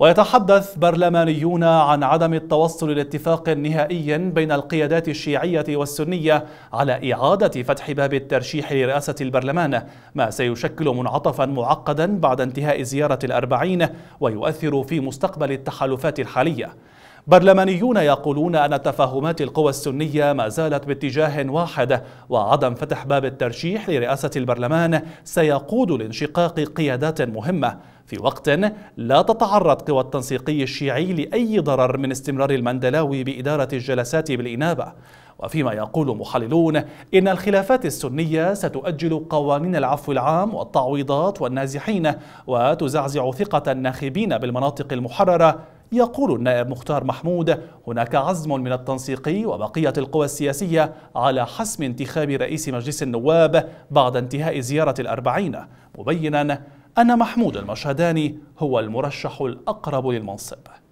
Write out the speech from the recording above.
ويتحدث برلمانيون عن عدم التوصل لاتفاق نهائي بين القيادات الشيعية والسنية على إعادة فتح باب الترشيح لرئاسة البرلمان ما سيشكل منعطفا معقدا بعد انتهاء زيارة الأربعين ويؤثر في مستقبل التحالفات الحالية برلمانيون يقولون أن تفاهمات القوى السنية ما زالت باتجاه واحد وعدم فتح باب الترشيح لرئاسة البرلمان سيقود لانشقاق قيادات مهمة في وقت لا تتعرض قوى التنسيقي الشيعي لأي ضرر من استمرار المندلاوي بإدارة الجلسات بالإنابة وفيما يقول محللون إن الخلافات السنية ستؤجل قوانين العفو العام والتعويضات والنازحين وتزعزع ثقة الناخبين بالمناطق المحررة يقول النائب مختار محمود هناك عزم من التنسيق وبقية القوى السياسية على حسم انتخاب رئيس مجلس النواب بعد انتهاء زيارة الأربعين مبينا أن محمود المشهداني هو المرشح الأقرب للمنصب